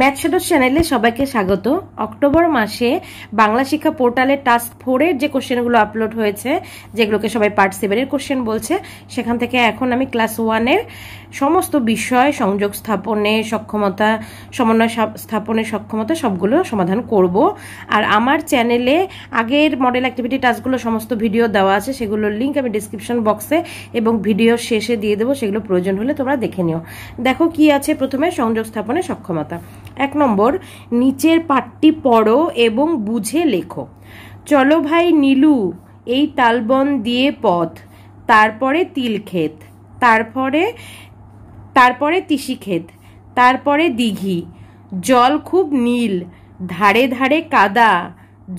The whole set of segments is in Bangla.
ম্যাথ শেডো চ্যানেলে সবাইকে স্বাগত অক্টোবর মাসে বাংলা শিক্ষা পোর্টালে টাস্ক ফোরের যে কোশ্চেনগুলো আপলোড হয়েছে যেগুলোকে সবাই পার্ট সেভেনের কোশ্চেন বলছে সেখান থেকে এখন আমি ক্লাস ওয়ানের সমস্ত বিষয় সংযোগ স্থাপনে সক্ষমতা সমন্বয় স্থাপনে সক্ষমতা সবগুলো সমাধান করব আর আমার চ্যানেলে আগের মডেল অ্যাক্টিভিটি টাস্কগুলো সমস্ত ভিডিও দেওয়া আছে সেগুলোর লিঙ্ক আমি ডিসক্রিপশন বক্সে এবং ভিডিও শেষে দিয়ে দেবো সেগুলো প্রয়োজন হলে তোমরা দেখে নিও দেখো কি আছে প্রথমে সংযোগ স্থাপনে সক্ষমতা এক নম্বর নিচের পাঠটি পড়ো এবং বুঝে লেখো চলো ভাই নীলু এই তালবন দিয়ে পথ তারপরে তিলক্ষেত তারপরে তারপরে তিসিক্ষেত তারপরে দিঘি জল খুব নীল ধারে ধারে কাদা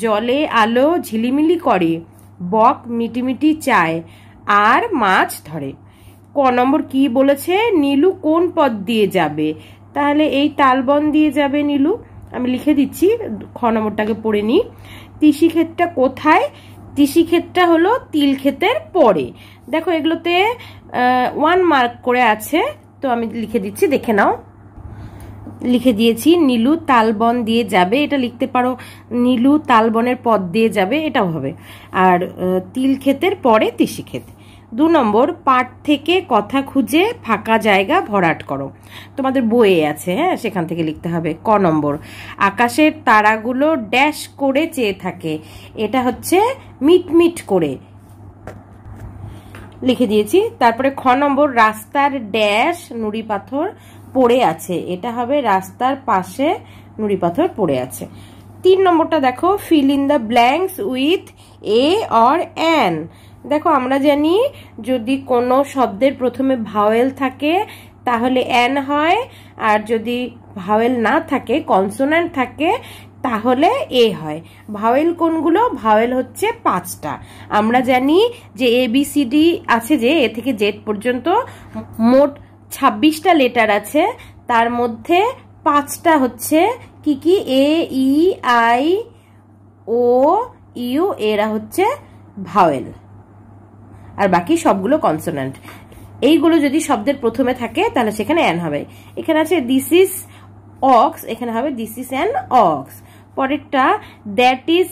জলে আলো ঝিলিমিলি করে বক মিটিমিটি চায় আর মাছ ধরে ক নম্বর কি বলেছে নীলু কোন পথ দিয়ে যাবে তাহলে এই তালবন দিয়ে যাবে নীলু আমি লিখে দিচ্ছি খ নম্বরটাকে পড়ে নিই তিসিক্ষেতটা কোথায় তিসিক্ষেতটা হলো তিল ক্ষেতের পরে দেখো এগুলোতে ওয়ান মার্ক করে আছে তো আমি লিখে দিচ্ছি দেখে নাও লিখে দিয়েছি নীলু তালবন দিয়ে যাবে এটা লিখতে পারো নীলু তালবনের পথ দিয়ে যাবে এটাও হবে আর তিল ক্ষেতের পরে তিসি ক্ষেত দু নম্বর পাট থেকে কথা খুঁজে ফাঁকা জায়গা ভরাট করো তোমাদের বইয়ে আছে হ্যাঁ সেখান থেকে লিখতে হবে ক নম্বর আকাশের তারাগুলো ড্যাশ করে চেয়ে থাকে এটা হচ্ছে মিটমিট করে লিখে দিয়েছি তারপরে খ নম্বর রাস্তার ড্যাশ নুড়ি পাথর পড়ে আছে এটা হবে রাস্তার পাশে নুড়ি পাথর পড়ে আছে তিন নম্বরটা দেখো fill in the blanks with a or an দেখো আমরা জানি যদি কোনো শব্দের প্রথমে ভাওয়েল থাকে তাহলে অ্যান হয় আর যদি ভাওয়েল না থাকে কনসোনেন্ট থাকে তাহলে এ হয় ভাওয়েল কোনগুলো ভাওয়েল হচ্ছে পাঁচটা আমরা জানি যে এ বি সি ডি আছে যে এ থেকে জেড পর্যন্ত মোট ছাব্বিশটা লেটার আছে তার মধ্যে পাঁচটা হচ্ছে কি কি এ ই আই ও ইউ এরা হচ্ছে ভাওয়েল আর বাকি সবগুলো কনসোনেন্ট এইগুলো যদি শব্দের প্রথমে থাকে তাহলে সেখানে অ্যান হবে এখানে আছে দিস ইস অক্স এখানে হবে দিস ইস অ্যান অক্স পরেরটা দ্যাট ইজ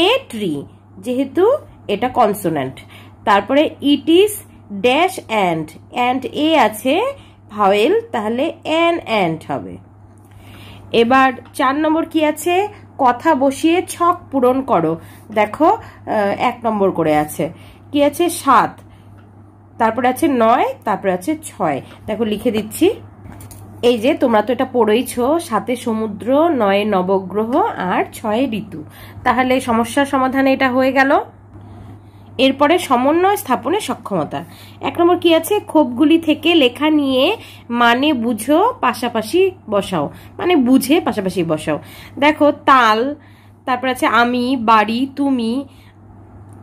এ ট্রি যেহেতু এটা কনসোনেন্ট তারপরে it is dash and and a আছে ভাওয়েল তাহলে অ্যান অ্যান্ড হবে এবার চার নম্বর কি আছে কথা বসিয়ে ছক পূরণ করো দেখো এক নম্বর করে আছে কি আছে সাত তারপরে আছে নয় তারপরে আছে ছয় দেখো লিখে দিচ্ছি এই যে তোমরা তো এটা পড়েইছ সাথে সমুদ্র নয় নবগ্রহ আর ছয় ঋতু তাহলে সমস্যার সমাধানে এটা হয়ে গেল এরপরে সমন্বয় স্থাপনে সক্ষমতা এক নম্বর কি আছে ক্ষোভগুলি থেকে লেখা নিয়ে মানে বুঝো পাশাপাশি বসাও মানে বুঝে পাশাপাশি বসাও দেখো তাল তারপর আছে আমি বাড়ি তুমি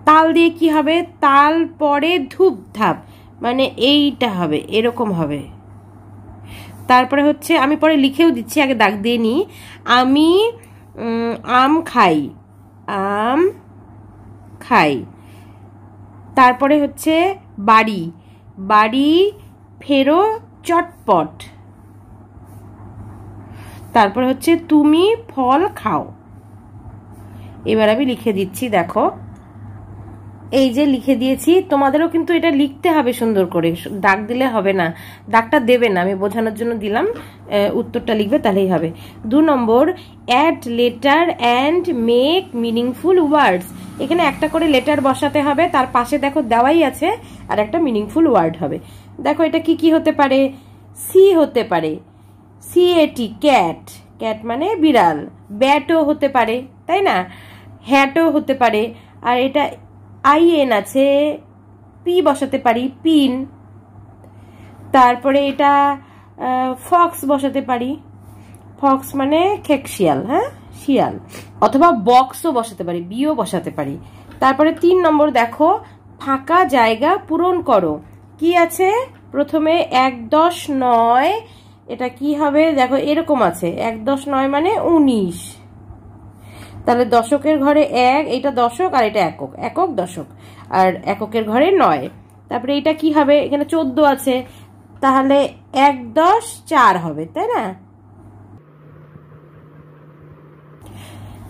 তাল দিয়ে কি হবে তাল পরে ধূপ ধাপ মানে এইটা হবে এরকম হবে তারপরে হচ্ছে আমি পরে লিখেও দিচ্ছি আগে দাগ দিয়ে নিই আমি আম খাই আম খাই তারপরে হচ্ছে বাড়ি বাড়ি ফেরো চটপট তারপরে হচ্ছে তুমি ফল খাও এবার আমি লিখে দিচ্ছি দেখো এই যে লিখে দিয়েছি তোমাদেরও কিন্তু এটা লিখতে হবে সুন্দর করে দাগ দিলে হবে না দাগটা দেবে না আমি বোঝানোর জন্য দিলাম উত্তরটা লিখবে তাহলেই হবে দু নম্বর add letter and make meaningful words এখানে একটা করে লেটার বসাতে হবে তার পাশে দেখো দেওয়াই আছে আর একটা মিনিংফুল ওয়ার্ড হবে দেখো এটা কি কি হতে পারে সি হতে পারে সি এটি ক্যাট ক্যাট মানে বিড়াল ব্যাটও হতে পারে তাই না হ্যাটও হতে পারে আর এটা আইএন আছে পি বসাতে পারি পিন তারপরে এটা ফক্স বসাতে পারি ফক্স মানে খেক শিয়াল হ্যাঁ শিয়াল অথবা বক্সও বসাতে পারি বিও বসাতে পারি তারপরে তিন নম্বর দেখো ফাঁকা জায়গা পূরণ করো কি আছে প্রথমে এক দশ নয় এটা কি হবে দেখো এরকম আছে এক দশ নয় মানে উনিশ তাহলে দশকের ঘরে এক এটা দশক আর এটা একক একক দশক আর এককের ঘরে নয় তারপরে এটা কি হবে এখানে চোদ্দ আছে তাহলে এক দশ চার হবে তাই না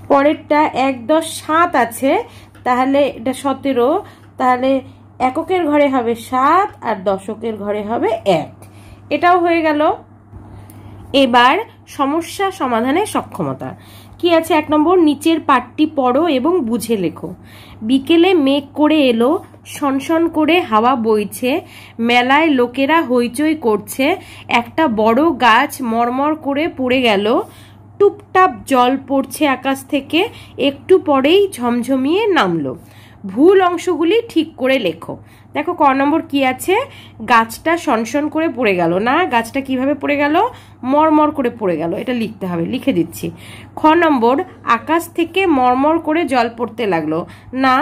পরেরটা এক দশ সাত আছে তাহলে এটা সতেরো তাহলে এককের ঘরে হবে সাত আর দশকের ঘরে হবে এক এটাও হয়ে গেল এবার সমস্যা সমাধানে সক্ষমতা কি আছে এক নম্বর নিচের পাটটি পড়ো এবং বুঝে লেখো বিকেলে মেঘ করে এলো সনসন করে হাওয়া বইছে মেলায় লোকেরা হইচই করছে একটা বড় গাছ মরমর করে পড়ে গেল টুপটাপ জল পড়ছে আকাশ থেকে একটু পরেই ঝমঝমিয়ে নামলো ভুল অংশগুলি ঠিক করে লেখো দেখো ক নম্বর কি আছে গাছটা সনসন করে পড়ে গেল না গাছটা কিভাবে পড়ে গেল মরমর করে পড়ে গেল এটা লিখতে হবে লিখে দিচ্ছি খ নম্বর আকাশ থেকে মরমর করে জল পড়তে লাগলো না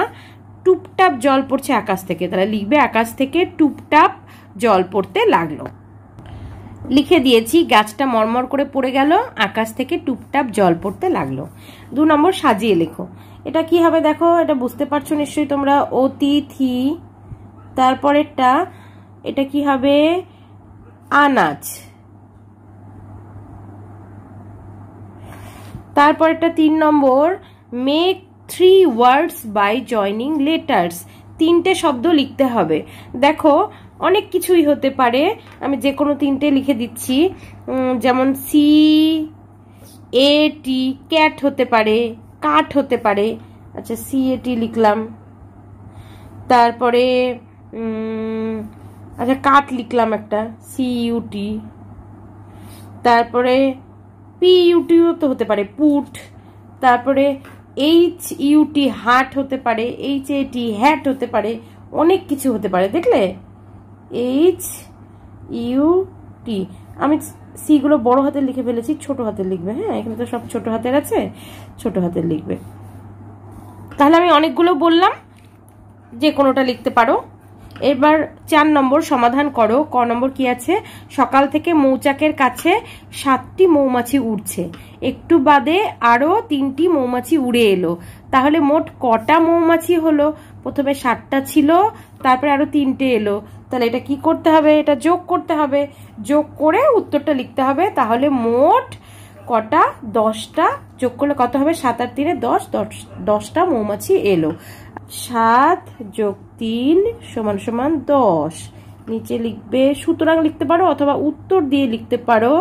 টুপটাপ জল পড়ছে আকাশ থেকে তাহলে লিখবে আকাশ থেকে টুপটাপ জল পড়তে লাগলো লিখে দিয়েছি গাছটা মরমর করে পড়ে গেল আকাশ থেকে টুপটাপ জল পড়তে লাগলো দু নম্বর সাজিয়ে লেখো এটা কি হবে দেখো এটা বুঝতে পারছো নিশ্চয়ই তোমরা অতিথি তারপরেরটা এটা কি হবে আনাজ তারপরেরটা তিন নম্বর make three words by joining letters তিনটে শব্দ লিখতে হবে দেখো অনেক কিছুই হতে পারে আমি যে কোনো তিনটে লিখে দিচ্ছি যেমন সি এ টি ক্যাট হতে পারে কাঠ হতে পারে আচ্ছা সি এ টি লিখলাম তারপরে আচ্ছা কাঠ লিখলাম একটা সি ইউটি তারপরে পি ইউটিও তো হতে পারে পুট তারপরে এইচ ইউটি হাট হতে পারে এইচ এ টি হ্যাট হতে পারে অনেক কিছু হতে পারে দেখলে এইচ ইউ টি আমি সিগুলো বড় হাতে লিখে ফেলেছি ছোট হাতে লিখবে হ্যাঁ এখানে তো সব ছোট হাতের আছে ছোট হাতে লিখবে তাহলে আমি অনেকগুলো বললাম যে কোনোটা লিখতে পারো এবার চার নম্বর সমাধান করো ক নম্বর কি আছে সকাল থেকে মৌচাকের কাছে সাতটি মৌমাছি উড়ছে একটু বাদে আরও তিনটি মৌমাছি উড়ে এলো তাহলে মোট কটা মৌমাছি হলো প্রথমে সাতটা ছিল তারপরে আরও তিনটে এলো তাহলে এটা কি করতে হবে এটা যোগ করতে হবে যোগ করে উত্তরটা লিখতে হবে তাহলে মোট কটা দশটা যোগ করলে কত হবে সাত আর তিনে দশ দশটা মৌমাছি এলো সাত যোগ তিন সমান সমান দশ নিচে লিখবে সুতরাং লিখতে পারো অথবা উত্তর দিয়ে লিখতে পারো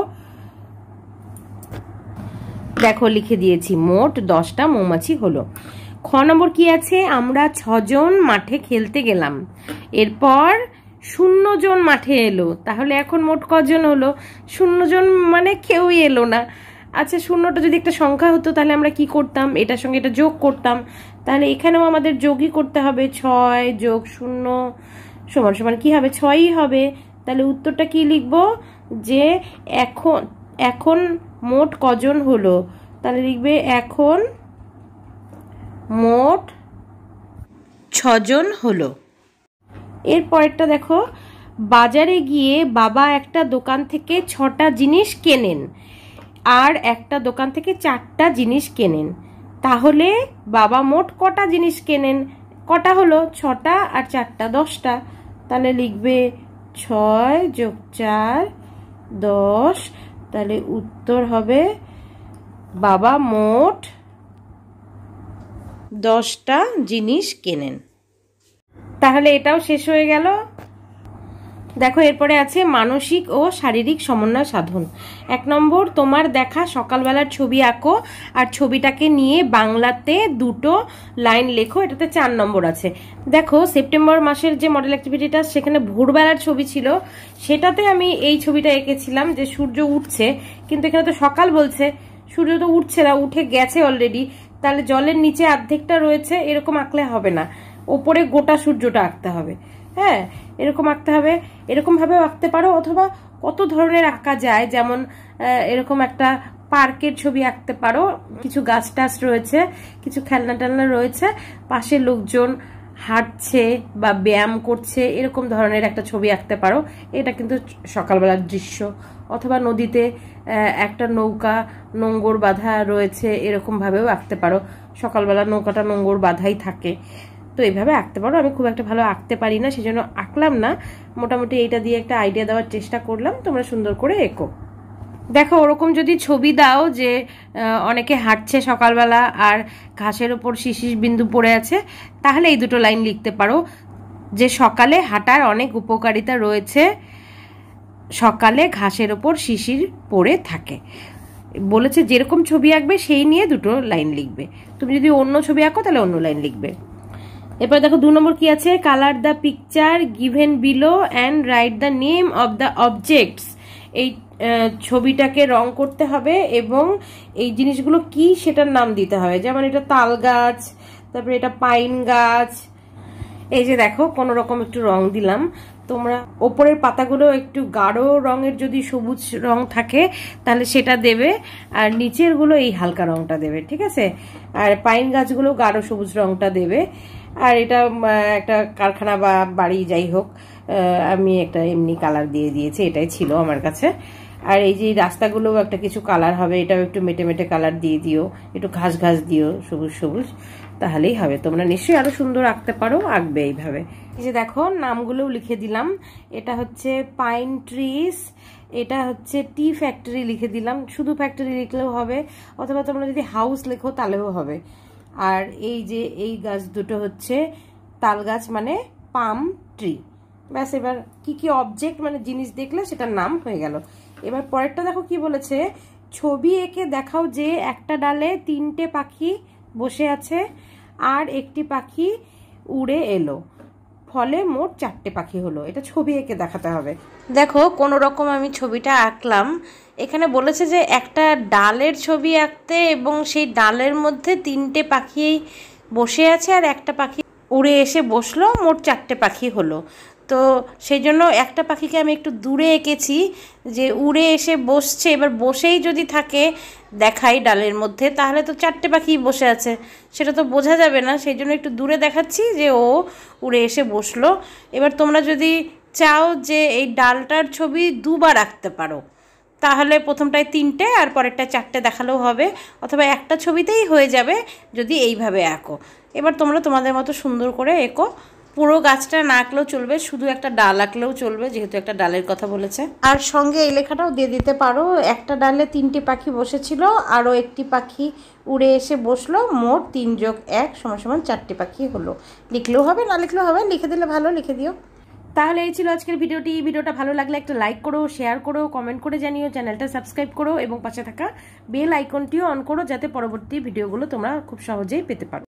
দেখো লিখে দিয়েছি মোট দশটা মৌমাছি হলো খ নম্বর কি আছে আমরা ছজন মাঠে খেলতে গেলাম এরপর শূন্য জন মাঠে এলো তাহলে এখন মোট কজন হলো শূন্য জন মানে কেউই এলো না আচ্ছা শূন্যটা যদি একটা সংখ্যা হতো তাহলে আমরা কি করতাম এটার সঙ্গে এটা যোগ করতাম তাহলে এখানেও আমাদের যোগই করতে হবে ছয় যোগ শূন্য সমান সমান কি হবে ছয়ই হবে তাহলে উত্তরটা কি লিখব যে এখন এখন মোট কজন হলো তাহলে লিখবে এখন মোট ছজন হলো এর পরেরটা দেখো বাজারে গিয়ে বাবা একটা দোকান থেকে ছটা জিনিস কেনেন আর একটা দোকান থেকে চারটা জিনিস কেনেন তাহলে বাবা মোট কটা জিনিস কেনেন কটা হলো ছটা আর চারটা দশটা তাহলে লিখবে ছয় যোগ চার দশ তাহলে উত্তর হবে বাবা মোট দশটা জিনিস কেনেন তাহলে এটাও শেষ হয়ে গেল দেখো এরপরে আছে মানসিক ও শারীরিক সমন্বয় সাধন এক নম্বর তোমার দেখা সকালবেলার ছবি আঁকো আর ছবিটাকে নিয়ে বাংলাতে দুটো লাইন লেখো এটাতে চার নম্বর আছে দেখো সেপ্টেম্বর মাসের যে মডেল অ্যাক্টিভিটিটা সেখানে ভোরবেলার ছবি ছিল সেটাতে আমি এই ছবিটা এঁকেছিলাম যে সূর্য উঠছে কিন্তু এখানে তো সকাল বলছে সূর্য তো উঠছে না উঠে গেছে অলরেডি তাহলে জলের নিচে অর্ধেকটা রয়েছে এরকম আঁকলে হবে না ওপরে গোটা সূর্যটা আঁকতে হবে হ্যাঁ এরকম আঁকতে হবে এরকমভাবেও আঁকতে পারো অথবা কত ধরনের আঁকা যায় যেমন এরকম একটা পার্কের ছবি আঁকতে পারো কিছু গাছ টাছ রয়েছে কিছু খেলনা টেলনা রয়েছে পাশে লোকজন হাঁটছে বা ব্যায়াম করছে এরকম ধরনের একটা ছবি আঁকতে পারো এটা কিন্তু সকালবেলার দৃশ্য অথবা নদীতে একটা নৌকা নোঙ্গর বাঁধা রয়েছে এরকমভাবেও আঁকতে পারো সকালবেলা নৌকাটা নোঙ্গর বাঁধাই থাকে তো এইভাবে আঁকতে পারো আমি খুব একটা ভালো আঁকতে পারি না সেজন্য আঁকলাম না মোটামুটি এইটা দিয়ে একটা আইডিয়া দেওয়ার চেষ্টা করলাম তোমরা সুন্দর করে এঁকো দেখো ওরকম যদি ছবি দাও যে অনেকে হাঁটছে সকালবেলা আর ঘাসের ওপর শিশির বিন্দু পড়ে আছে তাহলে এই দুটো লাইন লিখতে পারো যে সকালে হাঁটার অনেক উপকারিতা রয়েছে সকালে ঘাসের ওপর শিশির পড়ে থাকে বলেছে যেরকম ছবি আঁকবে সেই নিয়ে দুটো লাইন লিখবে তুমি যদি অন্য ছবি আঁকো তাহলে অন্য লাইন লিখবে এরপর দেখো দু নম্বর কি আছে colour the picture given below and write the name of the objects এই ছবিটাকে রং করতে হবে এবং এই জিনিসগুলো কি সেটার নাম দিতে হবে যেমন এটা তাল গাছ তারপরে এটা পাইন গাছ এই যে দেখো কোনো রকম একটু রং দিলাম তোমরা ওপরের পাতাগুলো একটু গাঢ় রঙের যদি সবুজ রং থাকে তাহলে সেটা দেবে আর নিচেরগুলো এই হালকা রংটা দেবে ঠিক আছে আর পাইন গাছগুলো গাঢ় সবুজ রংটা দেবে আর এটা একটা কারখানা বা বাড়ি যাই হোক আমি একটা এমনি কালার দিয়ে দিয়েছি এটাই ছিল আমার কাছে আর এই যে রাস্তাগুলোও একটা কিছু কালার হবে এটাও একটু মেটে মেটে কালার দিয়ে দিও একটু ঘাস ঘাস দিও সবুজ সবুজ তাহলেই হবে তোমরা নিশ্চয়ই আরও সুন্দর আঁকতে পারো আঁকবে এইভাবে এই যে দেখো নামগুলোও লিখে দিলাম এটা হচ্ছে পাইন ট্রিস এটা হচ্ছে টি ফ্যাক্টরি লিখে দিলাম শুধু ফ্যাক্টরি লিখলেও হবে অথবা তোমরা যদি হাউস লেখো তাহলেও হবে আর এই যে এই গাছ দুটো হচ্ছে তাল গাছ মানে পাম ট্রি ব্যাস এবার কি কি অবজেক্ট মানে জিনিস দেখলে সেটার নাম হয়ে গেল এবার পরেরটা দেখো কি বলেছে ছবি এঁকে দেখাও যে একটা ডালে তিনটে পাখি বসে আছে আর একটি পাখি উড়ে এলো ফলে মোট চারটে পাখি হলো এটা ছবি এঁকে দেখাতে হবে দেখো কোনো রকম আমি ছবিটা আঁকলাম এখানে বলেছে যে একটা ডালের ছবি আঁকতে এবং সেই ডালের মধ্যে তিনটে পাখি বসে আছে আর একটা পাখি উড়ে এসে বসলো মোট চারটে পাখি হলো তো সেই জন্য একটা পাখিকে আমি একটু দূরে এঁকেছি যে উড়ে এসে বসছে এবার বসেই যদি থাকে দেখাই ডালের মধ্যে তাহলে তো চারটে পাখি বসে আছে সেটা তো বোঝা যাবে না সেই জন্য একটু দূরে দেখাচ্ছি যে ও উড়ে এসে বসলো এবার তোমরা যদি চাও যে এই ডালটার ছবি দুবার আঁকতে পারো তাহলে প্রথমটায় তিনটে আর পরেরটা চারটে দেখালেও হবে অথবা একটা ছবিতেই হয়ে যাবে যদি এইভাবে আঁকো এবার তোমরা তোমাদের মতো সুন্দর করে এঁকো পুরো গাছটা না আঁকলেও চলবে শুধু একটা ডাল আঁকলেও চলবে যেহেতু একটা ডালের কথা বলেছে আর সঙ্গে এই লেখাটাও দিয়ে দিতে পারো একটা ডালে তিনটি পাখি বসেছিল আরও একটি পাখি উড়ে এসে বসলো মোট তিন যোগ এক সমান সমান চারটি পাখি হলো লিখলেও হবে না লিখলেও হবে লিখে দিলে ভালো লিখে দিও তাহলে এই ছিল আজকের ভিডিওটি ভিডিওটা ভালো লাগলে একটা লাইক করো শেয়ার করো কমেন্ট করে জানিও চ্যানেলটা সাবস্ক্রাইব করো এবং পাশে থাকা বেল আইকনটিও অন করো যাতে পরবর্তী ভিডিওগুলো তোমরা খুব সহজেই পেতে পারো